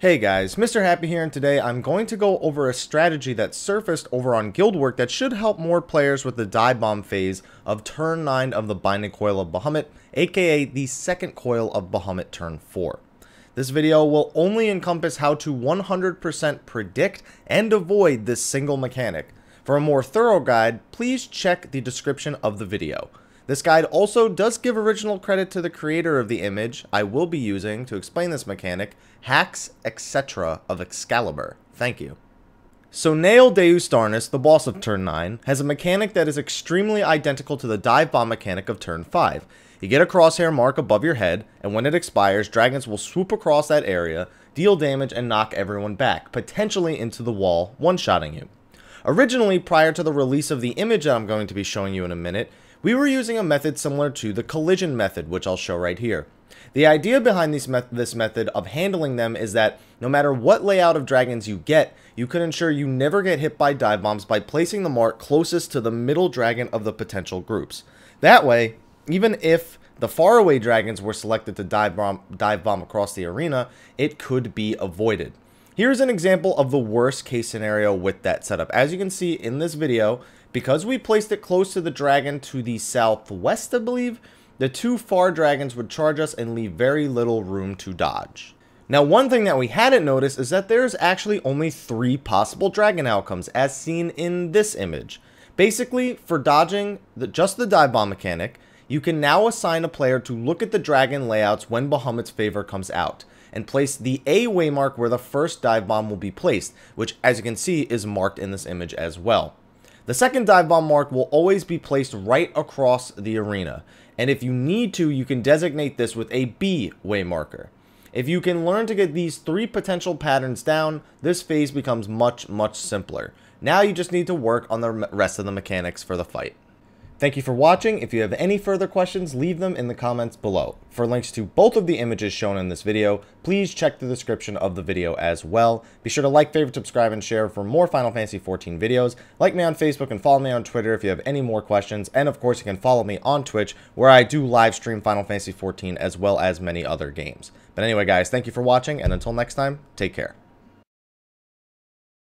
Hey guys, Mr. Happy here and today I'm going to go over a strategy that surfaced over on Guildwork that should help more players with the die bomb phase of turn 9 of the binding coil of Bahamut, aka the second coil of Bahamut turn 4. This video will only encompass how to 100% predict and avoid this single mechanic. For a more thorough guide, please check the description of the video. This guide also does give original credit to the creator of the image I will be using to explain this mechanic, Hacks Etc. of Excalibur. Thank you. So Nail Deus Darnus, the boss of turn 9, has a mechanic that is extremely identical to the dive bomb mechanic of turn 5. You get a crosshair mark above your head, and when it expires, dragons will swoop across that area, deal damage, and knock everyone back, potentially into the wall, one-shotting you. Originally, prior to the release of the image that I'm going to be showing you in a minute, we were using a method similar to the collision method, which I'll show right here. The idea behind this method of handling them is that no matter what layout of dragons you get, you can ensure you never get hit by dive bombs by placing the mark closest to the middle dragon of the potential groups. That way, even if the faraway dragons were selected to dive bomb, dive bomb across the arena, it could be avoided. Here's an example of the worst case scenario with that setup. As you can see in this video, because we placed it close to the dragon to the southwest, I believe, the two far dragons would charge us and leave very little room to dodge. Now one thing that we hadn't noticed is that there's actually only three possible dragon outcomes as seen in this image. Basically, for dodging the, just the dive bomb mechanic, you can now assign a player to look at the dragon layouts when Bahamut's favor comes out and place the A waymark where the first dive bomb will be placed, which as you can see is marked in this image as well. The second dive bomb mark will always be placed right across the arena, and if you need to, you can designate this with a B way marker. If you can learn to get these three potential patterns down, this phase becomes much, much simpler. Now you just need to work on the rest of the mechanics for the fight. Thank you for watching. If you have any further questions, leave them in the comments below. For links to both of the images shown in this video, please check the description of the video as well. Be sure to like, favorite, subscribe, and share for more Final Fantasy XIV videos. Like me on Facebook and follow me on Twitter if you have any more questions. And of course, you can follow me on Twitch where I do live stream Final Fantasy XIV as well as many other games. But anyway, guys, thank you for watching. And until next time, take care.